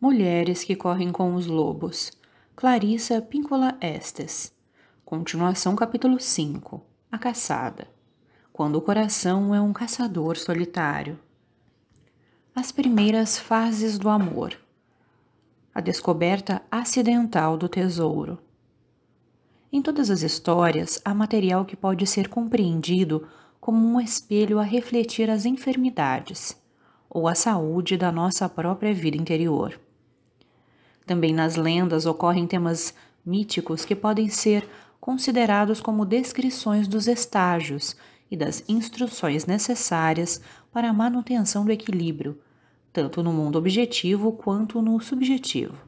Mulheres que correm com os lobos. Clarissa Píncola Estes. Continuação capítulo 5. A caçada. Quando o coração é um caçador solitário. As primeiras fases do amor. A descoberta acidental do tesouro. Em todas as histórias, há material que pode ser compreendido como um espelho a refletir as enfermidades ou a saúde da nossa própria vida interior. Também nas lendas ocorrem temas míticos que podem ser considerados como descrições dos estágios e das instruções necessárias para a manutenção do equilíbrio, tanto no mundo objetivo quanto no subjetivo.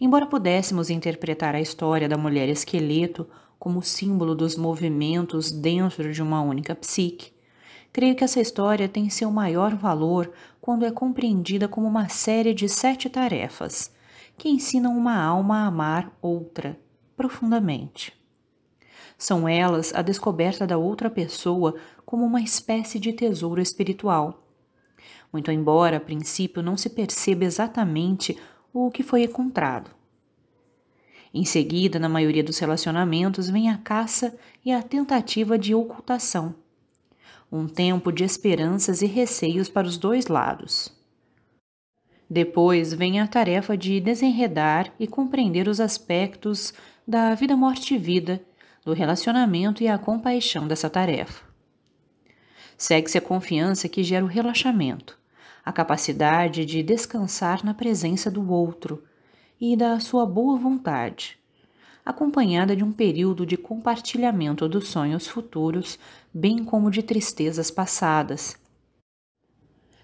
Embora pudéssemos interpretar a história da mulher esqueleto como símbolo dos movimentos dentro de uma única psique, creio que essa história tem seu maior valor quando é compreendida como uma série de sete tarefas que ensinam uma alma a amar outra profundamente. São elas a descoberta da outra pessoa como uma espécie de tesouro espiritual. Muito embora a princípio não se perceba exatamente o que foi encontrado. Em seguida, na maioria dos relacionamentos, vem a caça e a tentativa de ocultação um tempo de esperanças e receios para os dois lados. Depois vem a tarefa de desenredar e compreender os aspectos da vida, morte e vida, do relacionamento e a compaixão dessa tarefa. Segue-se a confiança que gera o relaxamento, a capacidade de descansar na presença do outro e da sua boa vontade, acompanhada de um período de compartilhamento dos sonhos futuros, bem como de tristezas passadas.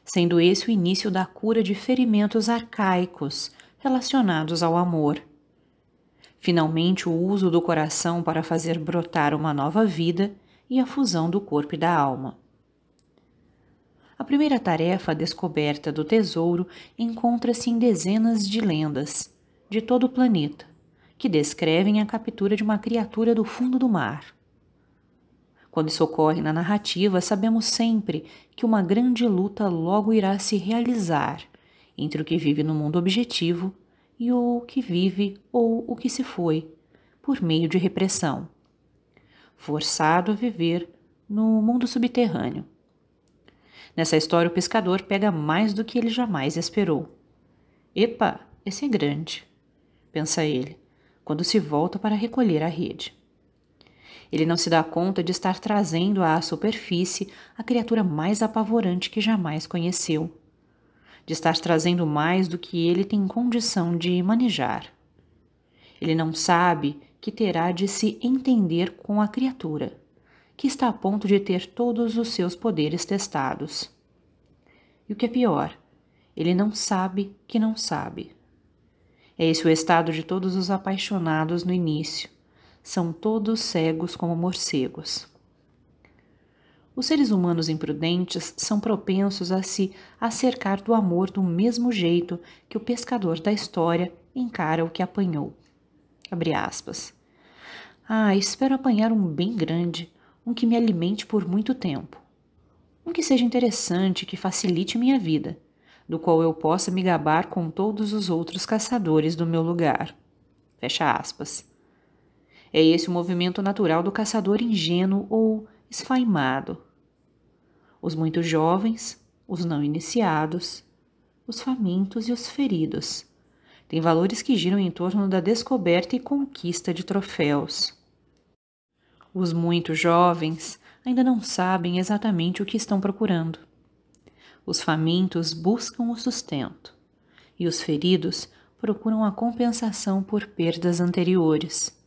Sendo esse o início da cura de ferimentos arcaicos relacionados ao amor. Finalmente, o uso do coração para fazer brotar uma nova vida e a fusão do corpo e da alma. A primeira tarefa, a descoberta do tesouro, encontra-se em dezenas de lendas de todo o planeta que descrevem a captura de uma criatura do fundo do mar. Quando isso ocorre na narrativa, sabemos sempre que uma grande luta logo irá se realizar entre o que vive no mundo objetivo e o que vive ou o que se foi, por meio de repressão, forçado a viver no mundo subterrâneo. Nessa história, o pescador pega mais do que ele jamais esperou. Epa, esse é grande, pensa ele quando se volta para recolher a rede. Ele não se dá conta de estar trazendo à superfície a criatura mais apavorante que jamais conheceu, de estar trazendo mais do que ele tem condição de manejar. Ele não sabe que terá de se entender com a criatura, que está a ponto de ter todos os seus poderes testados. E o que é pior, ele não sabe que não sabe. É esse o estado de todos os apaixonados no início. São todos cegos como morcegos. Os seres humanos imprudentes são propensos a se acercar do amor do mesmo jeito que o pescador da história encara o que apanhou. Abre aspas. Ah, espero apanhar um bem grande, um que me alimente por muito tempo. Um que seja interessante, que facilite minha vida do qual eu possa me gabar com todos os outros caçadores do meu lugar. Fecha aspas. É esse o movimento natural do caçador ingênuo ou esfaimado. Os muito jovens, os não iniciados, os famintos e os feridos têm valores que giram em torno da descoberta e conquista de troféus. Os muito jovens ainda não sabem exatamente o que estão procurando. Os famintos buscam o sustento, e os feridos procuram a compensação por perdas anteriores.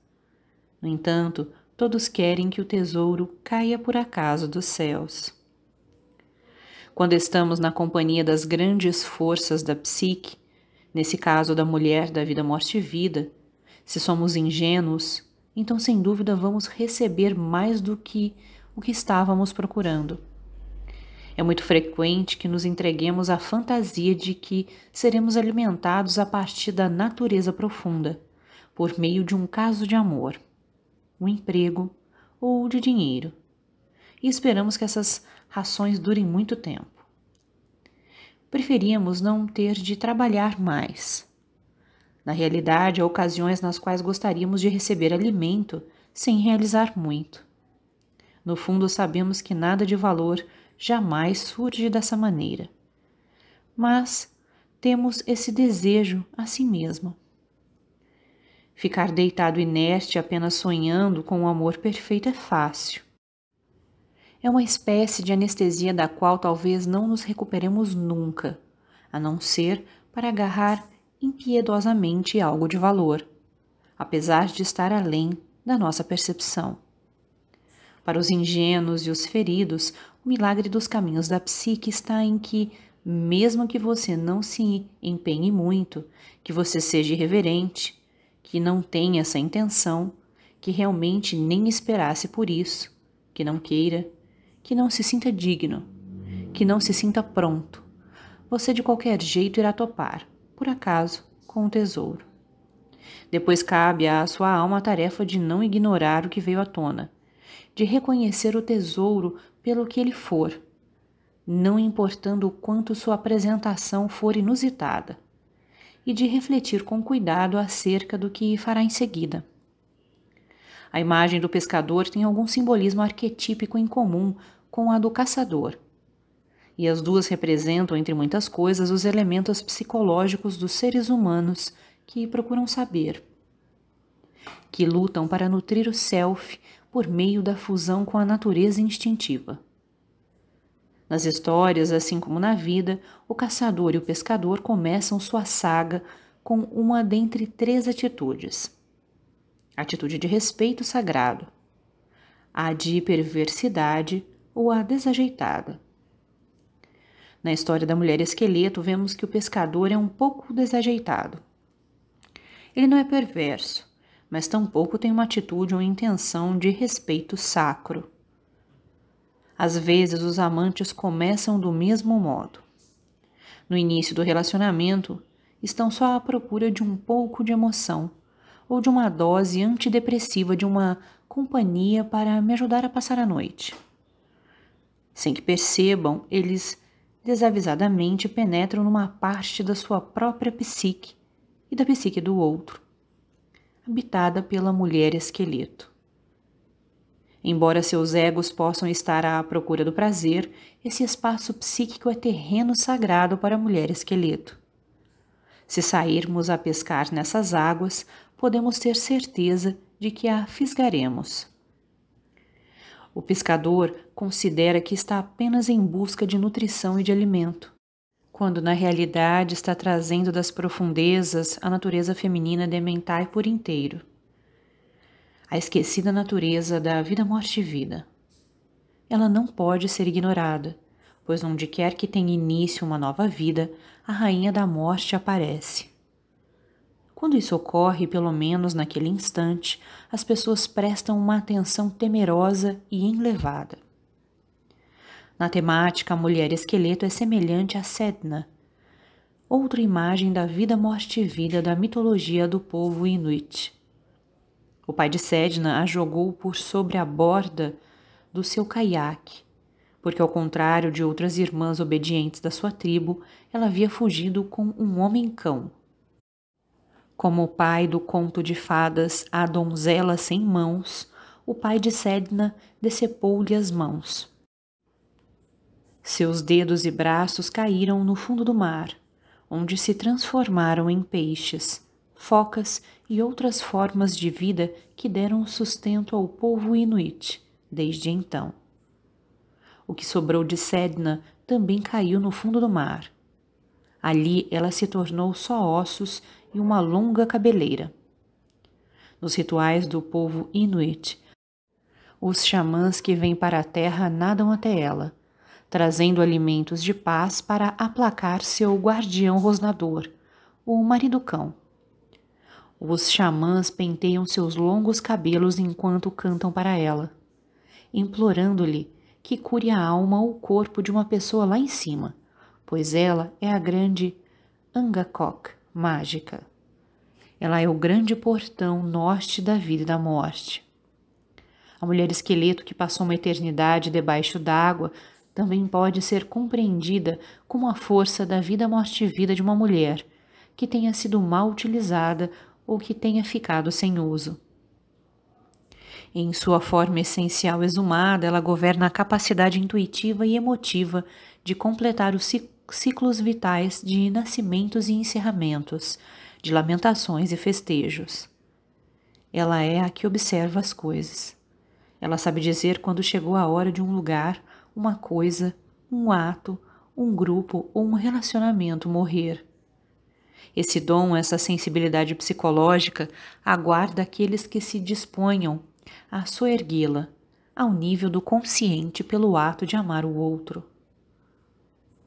No entanto, todos querem que o tesouro caia por acaso dos céus. Quando estamos na companhia das grandes forças da psique, nesse caso da mulher da vida, morte e vida, se somos ingênuos, então sem dúvida vamos receber mais do que o que estávamos procurando. É muito frequente que nos entreguemos à fantasia de que seremos alimentados a partir da natureza profunda, por meio de um caso de amor, um emprego ou de dinheiro. E esperamos que essas rações durem muito tempo. Preferíamos não ter de trabalhar mais. Na realidade, há ocasiões nas quais gostaríamos de receber alimento sem realizar muito. No fundo, sabemos que nada de valor jamais surge dessa maneira. Mas temos esse desejo a si mesmo. Ficar deitado inerte apenas sonhando com o um amor perfeito é fácil. É uma espécie de anestesia da qual talvez não nos recuperemos nunca, a não ser para agarrar impiedosamente algo de valor, apesar de estar além da nossa percepção. Para os ingênuos e os feridos, o milagre dos caminhos da psique está em que, mesmo que você não se empenhe muito, que você seja irreverente, que não tenha essa intenção, que realmente nem esperasse por isso, que não queira, que não se sinta digno, que não se sinta pronto, você de qualquer jeito irá topar, por acaso, com o tesouro. Depois cabe à sua alma a tarefa de não ignorar o que veio à tona de reconhecer o tesouro pelo que ele for, não importando o quanto sua apresentação for inusitada, e de refletir com cuidado acerca do que fará em seguida. A imagem do pescador tem algum simbolismo arquetípico em comum com a do caçador. E as duas representam, entre muitas coisas, os elementos psicológicos dos seres humanos que procuram saber, que lutam para nutrir o self por meio da fusão com a natureza instintiva. Nas histórias, assim como na vida, o caçador e o pescador começam sua saga com uma dentre três atitudes: a atitude de respeito sagrado, a de perversidade ou a desajeitada. Na história da mulher esqueleto, vemos que o pescador é um pouco desajeitado. Ele não é perverso, mas tampouco tem uma atitude ou intenção de respeito sacro. Às vezes, os amantes começam do mesmo modo. No início do relacionamento, estão só à procura de um pouco de emoção ou de uma dose antidepressiva de uma companhia para me ajudar a passar a noite. Sem que percebam, eles desavisadamente penetram numa parte da sua própria psique e da psique do outro habitada pela mulher esqueleto. Embora seus egos possam estar à procura do prazer, esse espaço psíquico é terreno sagrado para a mulher esqueleto. Se sairmos a pescar nessas águas, podemos ter certeza de que a fisgaremos. O pescador considera que está apenas em busca de nutrição e de alimento quando na realidade está trazendo das profundezas a natureza feminina dementar por inteiro. A esquecida natureza da vida, morte e vida. Ela não pode ser ignorada, pois onde quer que tenha início uma nova vida, a rainha da morte aparece. Quando isso ocorre, pelo menos naquele instante, as pessoas prestam uma atenção temerosa e enlevada. Na temática, a mulher esqueleto é semelhante a Sedna, outra imagem da vida, morte e vida da mitologia do povo inuit. O pai de Sedna a jogou por sobre a borda do seu caiaque, porque, ao contrário de outras irmãs obedientes da sua tribo, ela havia fugido com um homem-cão. Como o pai do conto de fadas, a donzela sem mãos, o pai de Sedna decepou-lhe as mãos. Seus dedos e braços caíram no fundo do mar, onde se transformaram em peixes, focas e outras formas de vida que deram sustento ao povo inuit desde então. O que sobrou de Sedna também caiu no fundo do mar. Ali ela se tornou só ossos e uma longa cabeleira. Nos rituais do povo inuit, os xamãs que vêm para a terra nadam até ela trazendo alimentos de paz para aplacar seu guardião rosnador, o marido-cão. Os xamãs penteiam seus longos cabelos enquanto cantam para ela, implorando-lhe que cure a alma ou o corpo de uma pessoa lá em cima, pois ela é a grande Angakok mágica. Ela é o grande portão norte da vida e da morte. A mulher esqueleto que passou uma eternidade debaixo d'água também pode ser compreendida como a força da vida-morte vida de uma mulher que tenha sido mal utilizada ou que tenha ficado sem uso. Em sua forma essencial exumada, ela governa a capacidade intuitiva e emotiva de completar os ciclos vitais de nascimentos e encerramentos, de lamentações e festejos. Ela é a que observa as coisas. Ela sabe dizer quando chegou a hora de um lugar uma coisa, um ato, um grupo ou um relacionamento morrer. Esse dom, essa sensibilidade psicológica, aguarda aqueles que se disponham a soerguê-la ao nível do consciente pelo ato de amar o outro.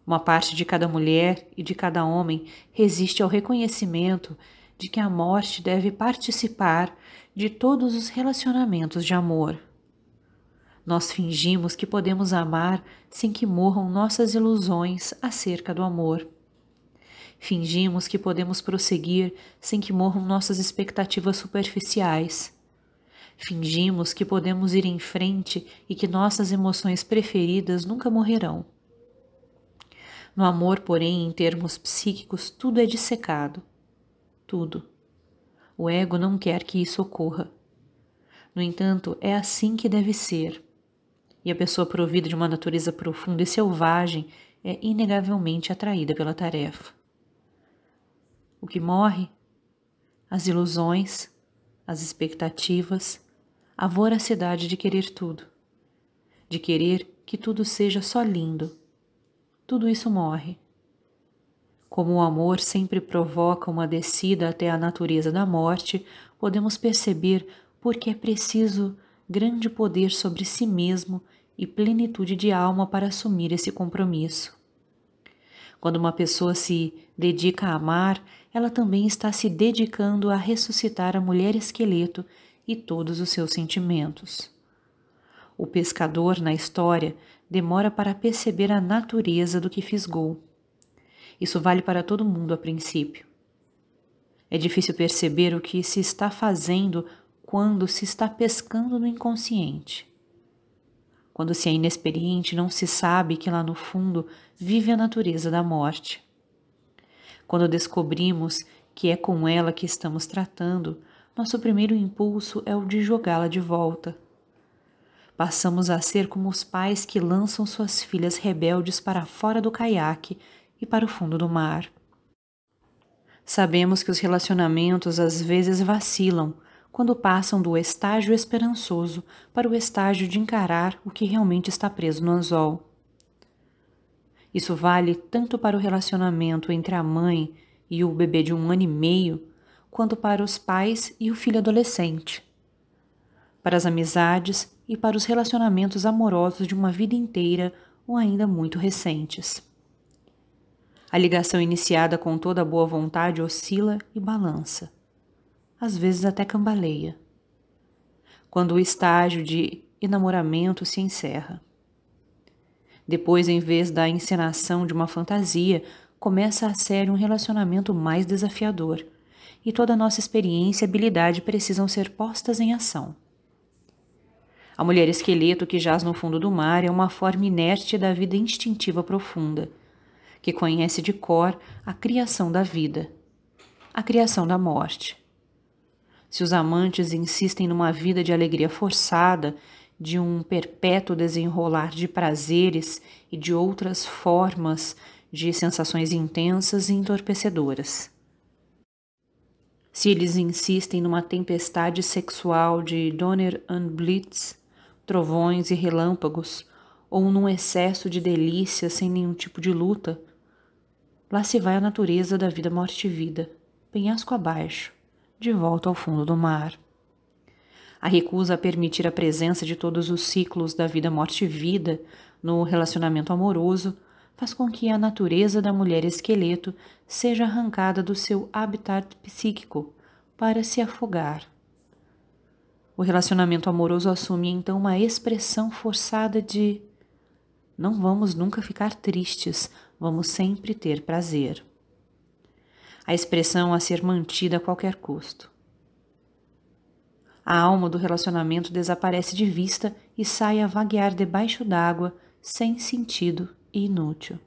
Uma parte de cada mulher e de cada homem resiste ao reconhecimento de que a morte deve participar de todos os relacionamentos de amor. Nós fingimos que podemos amar sem que morram nossas ilusões acerca do amor. Fingimos que podemos prosseguir sem que morram nossas expectativas superficiais. Fingimos que podemos ir em frente e que nossas emoções preferidas nunca morrerão. No amor, porém, em termos psíquicos, tudo é dissecado. Tudo. O ego não quer que isso ocorra. No entanto, é assim que deve ser e a pessoa provida de uma natureza profunda e selvagem é inegavelmente atraída pela tarefa. O que morre? As ilusões, as expectativas, a voracidade de querer tudo, de querer que tudo seja só lindo. Tudo isso morre. Como o amor sempre provoca uma descida até a natureza da morte, podemos perceber porque é preciso grande poder sobre si mesmo e plenitude de alma para assumir esse compromisso. Quando uma pessoa se dedica a amar, ela também está se dedicando a ressuscitar a mulher esqueleto e todos os seus sentimentos. O pescador na história demora para perceber a natureza do que fisgou. Isso vale para todo mundo a princípio. É difícil perceber o que se está fazendo quando se está pescando no inconsciente. Quando se é inexperiente, não se sabe que lá no fundo vive a natureza da morte. Quando descobrimos que é com ela que estamos tratando, nosso primeiro impulso é o de jogá-la de volta. Passamos a ser como os pais que lançam suas filhas rebeldes para fora do caiaque e para o fundo do mar. Sabemos que os relacionamentos às vezes vacilam quando passam do estágio esperançoso para o estágio de encarar o que realmente está preso no anzol. Isso vale tanto para o relacionamento entre a mãe e o bebê de um ano e meio, quanto para os pais e o filho adolescente. Para as amizades e para os relacionamentos amorosos de uma vida inteira ou ainda muito recentes. A ligação iniciada com toda a boa vontade oscila e balança às vezes até cambaleia, quando o estágio de enamoramento se encerra. Depois, em vez da encenação de uma fantasia, começa a ser um relacionamento mais desafiador, e toda a nossa experiência e habilidade precisam ser postas em ação. A mulher esqueleto que jaz no fundo do mar é uma forma inerte da vida instintiva profunda, que conhece de cor a criação da vida, a criação da morte, se os amantes insistem numa vida de alegria forçada, de um perpétuo desenrolar de prazeres e de outras formas de sensações intensas e entorpecedoras. Se eles insistem numa tempestade sexual de Donner and Blitz, trovões e relâmpagos, ou num excesso de delícia sem nenhum tipo de luta, lá se vai a natureza da vida morte e vida, penhasco abaixo, de volta ao fundo do mar. A recusa a permitir a presença de todos os ciclos da vida, morte e vida no relacionamento amoroso faz com que a natureza da mulher esqueleto seja arrancada do seu habitat psíquico para se afogar. O relacionamento amoroso assume então uma expressão forçada de: não vamos nunca ficar tristes, vamos sempre ter prazer a expressão a ser mantida a qualquer custo. A alma do relacionamento desaparece de vista e sai a vaguear debaixo d'água, sem sentido e inútil.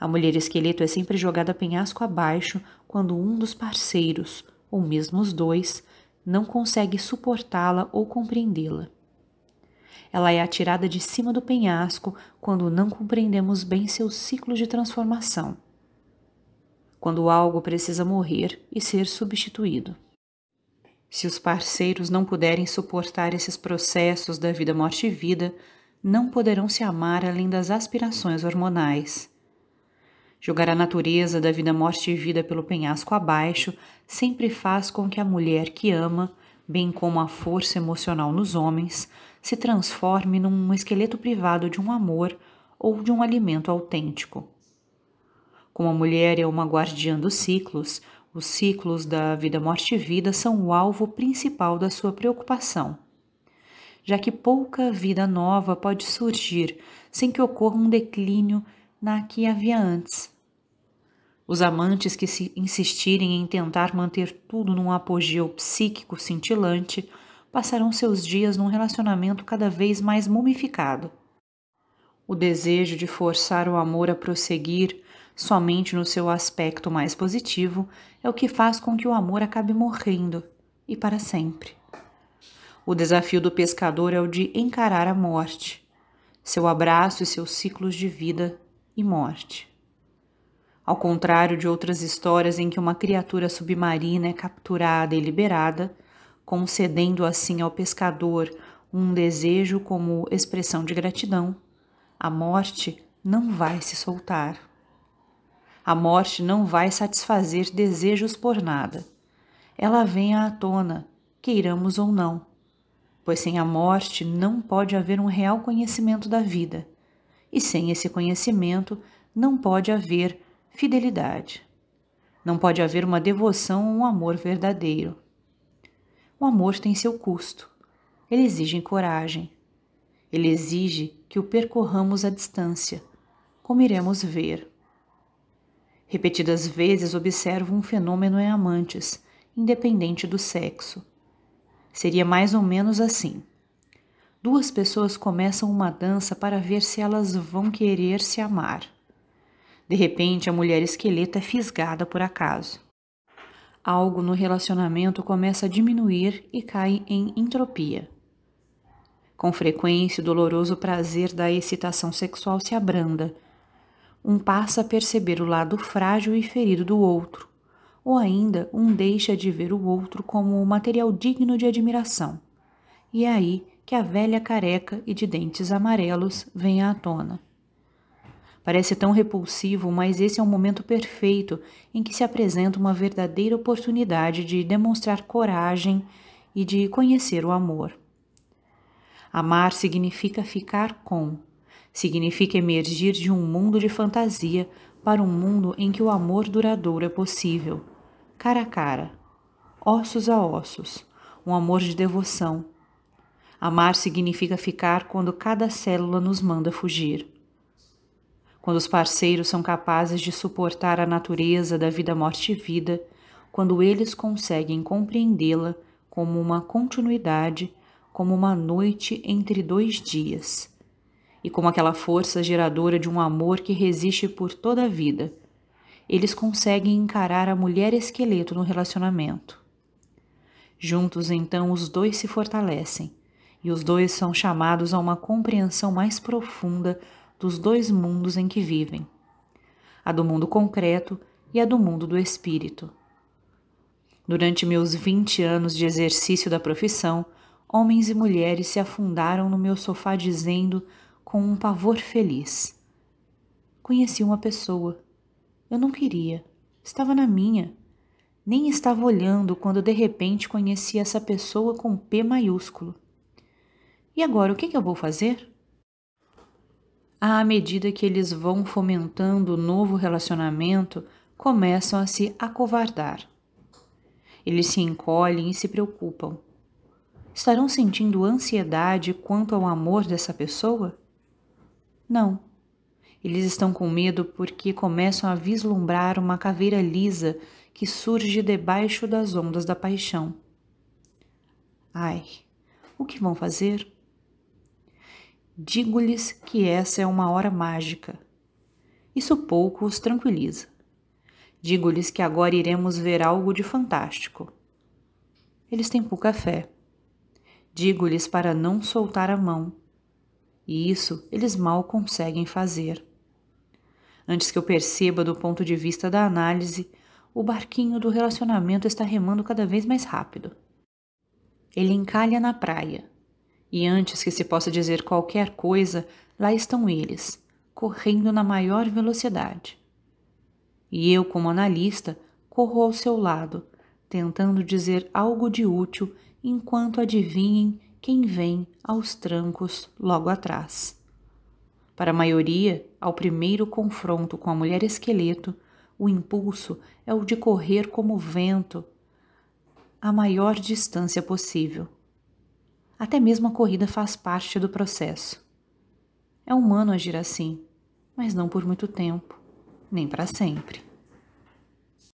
A mulher esqueleto é sempre jogada penhasco abaixo quando um dos parceiros, ou mesmo os dois, não consegue suportá-la ou compreendê-la. Ela é atirada de cima do penhasco quando não compreendemos bem seu ciclo de transformação quando algo precisa morrer e ser substituído. Se os parceiros não puderem suportar esses processos da vida, morte e vida, não poderão se amar além das aspirações hormonais. Jogar a natureza da vida, morte e vida pelo penhasco abaixo sempre faz com que a mulher que ama, bem como a força emocional nos homens, se transforme num esqueleto privado de um amor ou de um alimento autêntico. Como a mulher é uma guardiã dos ciclos, os ciclos da vida, morte e vida são o alvo principal da sua preocupação. Já que pouca vida nova pode surgir sem que ocorra um declínio na que havia antes. Os amantes que se insistirem em tentar manter tudo num apogeu psíquico cintilante passarão seus dias num relacionamento cada vez mais mumificado. O desejo de forçar o amor a prosseguir somente no seu aspecto mais positivo, é o que faz com que o amor acabe morrendo e para sempre. O desafio do pescador é o de encarar a morte, seu abraço e seus ciclos de vida e morte. Ao contrário de outras histórias em que uma criatura submarina é capturada e liberada, concedendo assim ao pescador um desejo como expressão de gratidão, a morte não vai se soltar. A morte não vai satisfazer desejos por nada. Ela vem à tona, queiramos ou não. Pois sem a morte não pode haver um real conhecimento da vida, e sem esse conhecimento não pode haver fidelidade. Não pode haver uma devoção ou um amor verdadeiro. O amor tem seu custo. Ele exige coragem. Ele exige que o percorramos à distância, como iremos ver. Repetidas vezes observo um fenômeno em amantes, independente do sexo. Seria mais ou menos assim. Duas pessoas começam uma dança para ver se elas vão querer se amar. De repente, a mulher esqueleto é fisgada por acaso. Algo no relacionamento começa a diminuir e cai em entropia. Com frequência, o doloroso prazer da excitação sexual se abranda um passa a perceber o lado frágil e ferido do outro, ou ainda um deixa de ver o outro como um material digno de admiração. E é aí que a velha careca e de dentes amarelos vem à tona. Parece tão repulsivo, mas esse é o momento perfeito em que se apresenta uma verdadeira oportunidade de demonstrar coragem e de conhecer o amor. Amar significa ficar com, significa emergir de um mundo de fantasia para um mundo em que o amor duradouro é possível, cara a cara, ossos a ossos, um amor de devoção. Amar significa ficar quando cada célula nos manda fugir. Quando os parceiros são capazes de suportar a natureza da vida, morte e vida, quando eles conseguem compreendê-la como uma continuidade, como uma noite entre dois dias e como aquela força geradora de um amor que resiste por toda a vida, eles conseguem encarar a mulher esqueleto no relacionamento. Juntos, então, os dois se fortalecem e os dois são chamados a uma compreensão mais profunda dos dois mundos em que vivem a do mundo concreto e a do mundo do espírito. Durante meus 20 anos de exercício da profissão, homens e mulheres se afundaram no meu sofá dizendo com um pavor feliz. Conheci uma pessoa. Eu não queria. Estava na minha. Nem estava olhando quando de repente conheci essa pessoa com P maiúsculo. E agora o que, que eu vou fazer? À medida que eles vão fomentando o novo relacionamento, começam a se acovardar. Eles se encolhem e se preocupam. Estarão sentindo ansiedade quanto ao amor dessa pessoa? Não. Eles estão com medo porque começam a vislumbrar uma caveira lisa que surge debaixo das ondas da paixão. Ai, o que vão fazer? Digo-lhes que essa é uma hora mágica. Isso pouco os tranquiliza. Digo-lhes que agora iremos ver algo de fantástico. Eles têm pouca fé. Digo-lhes para não soltar a mão e isso eles mal conseguem fazer. Antes que eu perceba do ponto de vista da análise, o barquinho do relacionamento está remando cada vez mais rápido. Ele encalha na praia, e antes que se possa dizer qualquer coisa, lá estão eles, correndo na maior velocidade. E eu, como analista, corro ao seu lado, tentando dizer algo de útil enquanto adivinhem quem vem aos trancos logo atrás. Para a maioria, ao primeiro confronto com a mulher esqueleto, o impulso é o de correr como o vento a maior distância possível. Até mesmo a corrida faz parte do processo. É humano agir assim, mas não por muito tempo, nem para sempre.